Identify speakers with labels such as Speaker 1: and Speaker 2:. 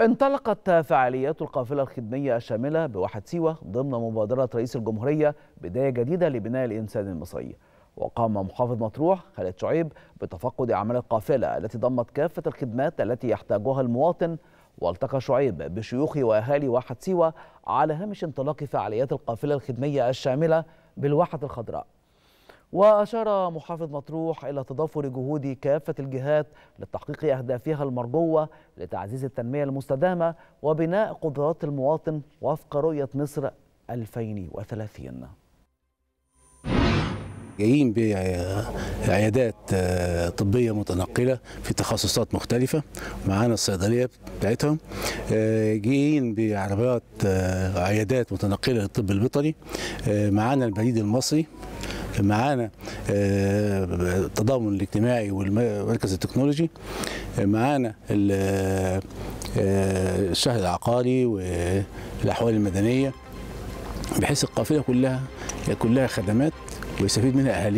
Speaker 1: انطلقت فعاليات القافلة الخدمية الشاملة بواحد سيوة ضمن مبادرة رئيس الجمهورية بداية جديدة لبناء الإنسان المصري وقام محافظ مطروح خالد شعيب بتفقد أعمال القافلة التي ضمت كافة الخدمات التي يحتاجها المواطن والتقى شعيب بشيوخ وأهالي واحد سيوة على هامش انطلاق فعاليات القافلة الخدمية الشاملة بالواحة الخضراء وأشار محافظ مطروح إلى تضافر جهود كافة الجهات لتحقيق أهدافها المرجوة لتعزيز التنمية المستدامة وبناء قدرات المواطن وفق رؤية مصر 2030
Speaker 2: جايين بعيادات آه، طبيه متنقله في تخصصات مختلفه معانا الصيدليه بتاعتهم آه، جايين بعربيات آه، عيادات متنقله للطب البيطري معانا البريد المصري معانا آه، التضامن الاجتماعي والمركز التكنولوجي معانا آه، الشهر العقاري والاحوال المدنيه بحيث القافله كلها كلها خدمات ويستفيد منها اهالي